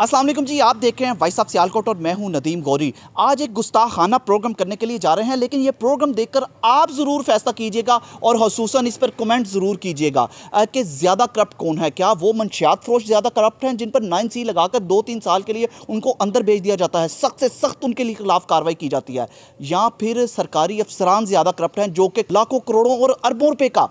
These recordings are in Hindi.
असलम जी आप देख रहे हैं वाइस साहब सियालकोट और मैं हूं नदीम गौरी आज एक गुस्ताखाना प्रोग्राम करने के लिए जा रहे हैं लेकिन ये प्रोग्राम देखकर आप ज़रूर फैसला कीजिएगा और खसूस इस पर कमेंट ज़रूर कीजिएगा कि ज़्यादा करप्ट कौन है क्या वो मनशियात फरोश ज़्यादा करप्ट हैं जिन पर नाइन सी लगाकर दो तीन साल के लिए उनको अंदर भेज दिया जाता है सख्त से सख्त उनके लिए खिलाफ कार्रवाई की जाती है या फिर सरकारी अफसरान ज़्यादा करप्ट हैं जो कि लाखों करोड़ों और अरबों रुपये का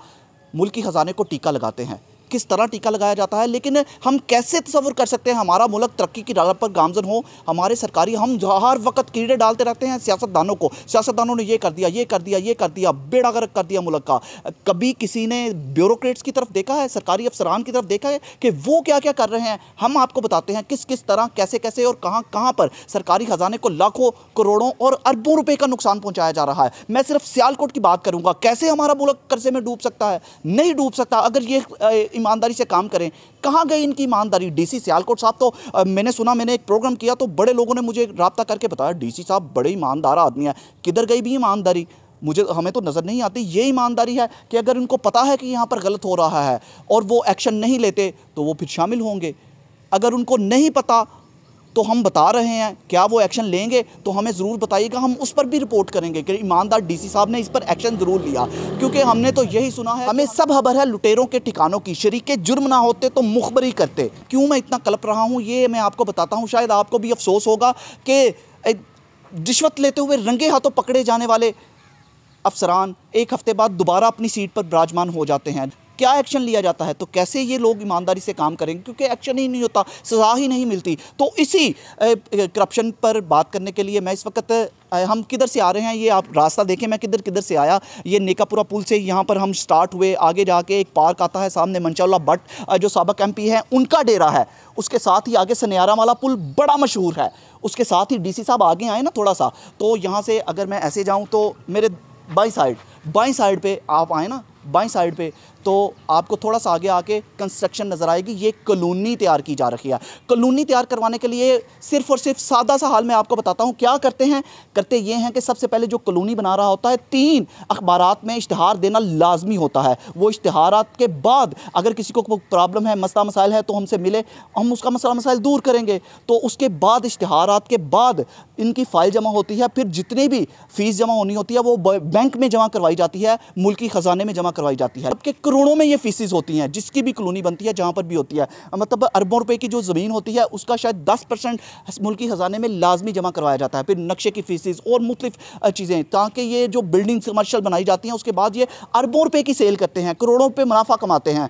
मुल्की ख़जाने को टीका लगाते हैं किस तरह टीका लगाया जाता है लेकिन हम कैसे तस्वर कर सकते हैं हमारा मुल्क तरक्की की डाल पर गामजन हो हमारे सरकारी हम हर वक्त कीड़े डालते रहते हैं सियासतदानों को सियासतदानों ने यह कर दिया ये कर दिया ये कर दिया बेड़ा गर्क कर दिया मुल्क का कभी किसी ने ब्यूरोक्रेट्स की तरफ देखा है सरकारी अफसरान की तरफ देखा है कि वो क्या क्या कर रहे हैं हम आपको बताते हैं किस किस तरह कैसे कैसे और कहाँ कहाँ पर सरकारी खजाने को लाखों करोड़ों और अरबों रुपये का नुकसान पहुँचाया जा रहा है मैं सिर्फ सियालकोट की बात करूँगा कैसे हमारा मुल्क कर्जे में डूब सकता है नहीं डूब सकता अगर ये ईमानदारी से काम करें कहाँ गई इनकी ईमानदारी डीसी सियालकोट साहब तो मैंने सुना मैंने एक प्रोग्राम किया तो बड़े लोगों ने मुझे रबता करके बताया डीसी साहब बड़े ईमानदार आदमी है किधर गई भी ईमानदारी मुझे तो, हमें तो नज़र नहीं आती ये ईमानदारी है कि अगर उनको पता है कि यहाँ पर गलत हो रहा है और वो एक्शन नहीं लेते तो वो फिर शामिल होंगे अगर उनको नहीं पता तो हम बता रहे हैं क्या वो एक्शन लेंगे तो हमें ज़रूर बताइएगा हम उस पर भी रिपोर्ट करेंगे कि ईमानदार डीसी साहब ने इस पर एक्शन ज़रूर लिया क्योंकि हमने तो यही सुना है हमें सब खबर है लुटेरों के ठिकानों की शरीक जुर्म ना होते तो मुखबरी करते क्यों मैं इतना कलप रहा हूँ ये मैं आपको बताता हूँ शायद आपको भी अफसोस होगा कि रिश्वत लेते हुए रंगे हाथों पकड़े जाने वाले अफसरान एक हफ्ते बाद दोबारा अपनी सीट पर विराजमान हो जाते हैं क्या एक्शन लिया जाता है तो कैसे ये लोग ईमानदारी से काम करेंगे क्योंकि एक्शन ही नहीं होता सजा ही नहीं मिलती तो इसी करप्शन पर बात करने के लिए मैं इस वक्त हम किधर से आ रहे हैं ये आप रास्ता देखें मैं किधर किधर से आया ये नेकापुरा पुल से यहाँ पर हम स्टार्ट हुए आगे जाके एक पार्क आता है सामने मंचाला भट्ट जो सबक एम पी उनका डेरा है उसके साथ ही आगे सनियारा वाला पुल बड़ा मशहूर है उसके साथ ही डीसी साहब आगे आए ना थोड़ा सा तो यहाँ से अगर मैं ऐसे जाऊँ तो मेरे बाई साइड बाई साइड पे आप आए ना बाई साइड पे तो आपको थोड़ा सा आगे आके कंस्ट्रक्शन नज़र आएगी ये कलोनी तैयार की जा रही है कलोनी तैयार करवाने के लिए सिर्फ और सिर्फ सादा सा हाल मैं आपको बताता हूँ क्या करते हैं करते ये हैं कि सबसे पहले जो कलोनी बना रहा होता है तीन अखबार में इश्तहार देना लाजमी होता है वो इश्तहार के बाद अगर किसी को प्रॉब्लम है मसला मसाइल है तो हमसे मिले हम उसका मसला मसाइल दूर करेंगे तो उसके बाद इश्तहार के बाद इनकी फ़ाइल जमा होती है फिर जितनी भी फ़ीस जमा होनी होती है वो बैंक में जमा करवाई जाती है मुल्की ख़जाने में जमा करवाई जाती है करोड़ों में ये फीसिस होती हैं जिसकी भी कलोनी बनती है जहाँ पर भी होती है मतलब अरबों रुपये की जो ज़मीन होती है उसका शायद दस परसेंट मुल्की ख़जाने में लाजमी जमा करवाया जाता है फिर नक्शे की फीसिस और मुख्तफ चीज़ें ताकि ये जो बिल्डिंग्स कमर्शल बनाई जाती हैं उसके बाद ये अरबों रुपये की सेल करते हैं करोड़ों रुपये मुनाफा कमाते हैं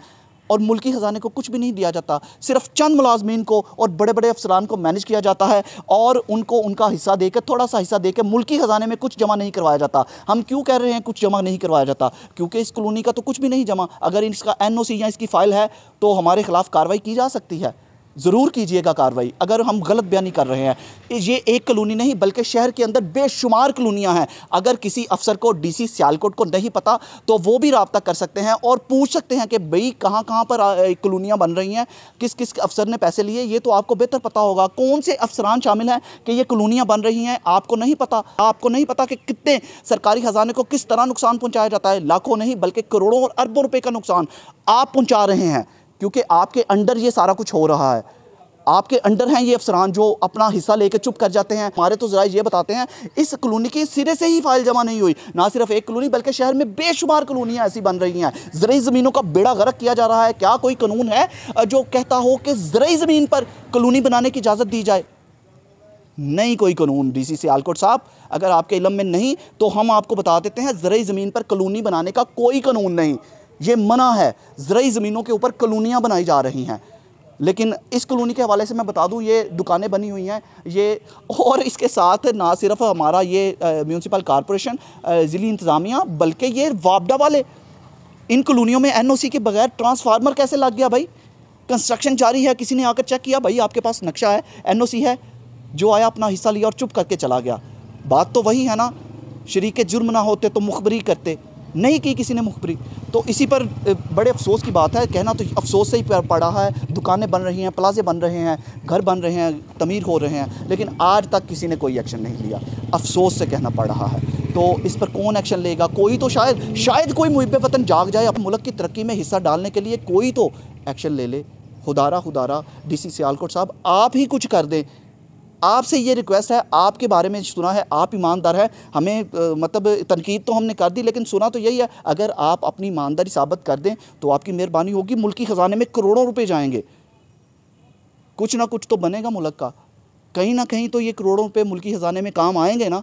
और मुल्की ख़जाने को कुछ भी नहीं दिया जाता सिर्फ चंद मुलाजमीन को और बड़े बड़े अफसरान को मैनेज किया जाता है और उनको उनका हिस्सा देकर थोड़ा सा हिस्सा देकर मुल्की ख़जाने में कुछ जमा नहीं करवाया जाता हम क्यों कह रहे हैं कुछ जमा नहीं करवाया जाता क्योंकि इस कॉलोनी का तो कुछ भी नहीं जमा अगर इसका एन या इसकी फ़ाइल है तो हमारे खिलाफ कार्रवाई की जा सकती है ज़रूर कीजिएगा कार्रवाई अगर हम गलत बयानी कर रहे हैं ये एक कलोनी नहीं बल्कि शहर के अंदर बेशुमार कलोनियाँ हैं अगर किसी अफसर को डीसी सियालकोट को नहीं पता तो वो भी रबता कर सकते हैं और पूछ सकते हैं कि भई कहाँ कहाँ पर कलोनियाँ बन रही हैं किस किस अफसर ने पैसे लिए ये तो आपको बेहतर पता होगा कौन से अफसरान शामिल हैं कि ये कलोनियाँ बन रही हैं आपको नहीं पता आपको नहीं पता कि कितने सरकारी ख़जाने को किस तरह नुकसान पहुँचाया जाता है लाखों नहीं बल्कि करोड़ों और अरबों रुपये का नुकसान आप पहुँचा रहे हैं क्योंकि आपके अंडर ये सारा कुछ हो रहा है आपके अंडर हैं ये अफसरान जो अपना हिस्सा लेकर चुप कर जाते हैं हमारे तो ज़रा ये बताते हैं इस कलोनी की सिरे से ही फाइल जमा नहीं हुई ना सिर्फ एक कलोनी बल्कि शहर में बेशुमार कलोनियाँ ऐसी बन रही हैं जरिए ज़मीनों का बेड़ा गर्क किया जा रहा है क्या कोई कानून है जो कहता हो कि जरिए ज़मीन पर कलोनी बनाने की इजाज़त दी जाए नहीं कोई कानून डी सी सियालकोट साहब अगर आपके इलम में नहीं तो हम आपको बता देते हैं जरिए ज़मीन पर कलोनी बनाने का कोई कानून नहीं ये मना है ज़रूरी ज़मीनों के ऊपर कलोनियाँ बनाई जा रही हैं लेकिन इस कलोनी के हवाले से मैं बता दूं ये दुकानें बनी हुई हैं ये और इसके साथ ना सिर्फ हमारा ये म्यूनसिपल कॉरपोरेशन ज़िली इंतज़ामिया बल्कि ये वापडा वाले इन कॉलोनियों में एनओसी के बगैर ट्रांसफार्मर कैसे लग गया भाई कंस्ट्रक्शन जारी है किसी ने आकर चेक किया भाई आपके पास नक्शा है सी है जो आया अपना हिस्सा लिया और चुप करके चला गया बात तो वही है ना शरीक जुर्म ना होते तो मुखबरी करते नहीं की किसी ने मुखबरी तो इसी पर बड़े अफसोस की बात है कहना तो अफसोस से ही पड़ रहा है दुकानें बन रही हैं प्लाजे बन रहे हैं घर बन रहे हैं तमीर हो रहे हैं लेकिन आज तक किसी ने कोई एक्शन नहीं लिया अफसोस से कहना पड़ रहा है तो इस पर कौन एक्शन लेगा कोई तो शायद शायद कोई मुहब वतन जाग जाए अपने मुल्क की तरक्की में हिस्सा डालने के लिए कोई तो एक्शन ले ले खुदारा खुदारा डी सी सियालकोट साहब आप ही कुछ कर दें आपसे ये रिक्वेस्ट है आपके बारे में सुना है आप ईमानदार है हमें मतलब तनकीद तो हमने कर दी लेकिन सुना तो यही है अगर आप अपनी ईमानदारी साबित कर दें तो आपकी मेहरबानी होगी मुल्की ख़जाने में करोड़ों रुपये जाएंगे कुछ ना कुछ तो बनेगा मुल्क का कहीं ना कहीं तो ये करोड़ों रुपये मुल्की ख़जाने में काम आएंगे ना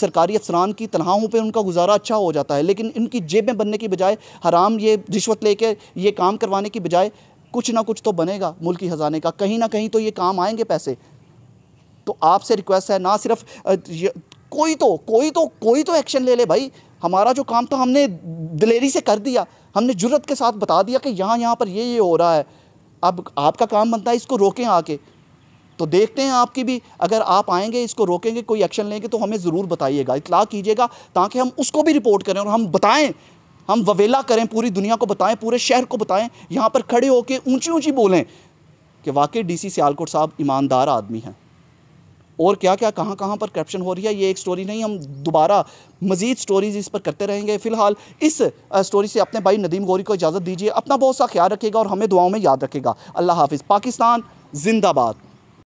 सरकारी अफसरान की तनहाओं पे उनका गुजारा अच्छा हो जाता है लेकिन इनकी जेबें बनने की बजाय हराम ये रिश्वत लेके ये काम करवाने की बजाय कुछ ना कुछ तो बनेगा मुल्की ख़जाने का कहीं ना कहीं तो ये काम आएंगे पैसे तो आपसे रिक्वेस्ट है ना सिर्फ कोई तो कोई तो कोई तो एक्शन ले ले भाई हमारा जो काम था हमने दिलेरी से कर दिया हमने जरूरत के साथ बता दिया कि यहाँ यहाँ पर ये ये हो रहा है अब आपका काम बनता है इसको रोकें आके तो देखते हैं आपकी भी अगर आप आएंगे इसको रोकेंगे कोई एक्शन लेंगे तो हमें ज़रूर बताइएगा इतला कीजिएगा ताकि हम उसको भी रिपोर्ट करें और हम बताएं हम ववेला करें पूरी दुनिया को बताएं पूरे शहर को बताएं यहाँ पर खड़े होकर ऊंची ऊंची बोलें कि वाकई डीसी सियालकोट साहब ईमानदार आदमी हैं और क्या क्या कहाँ कहाँ पर करप्शन हो रही है ये एक स्टोरी नहीं हम दोबारा मज़ीद स्टोरीज इस पर करते रहेंगे फ़िलहाल इस स्टोरी से अपने भाई नदीम गौरी को इजाज़त दीजिए अपना बहुत सा ख्याल रखेगा और हमें दुआओं में याद रखेगा अल्लाह हाफिज़ पाकिस्तान जिंदाबाद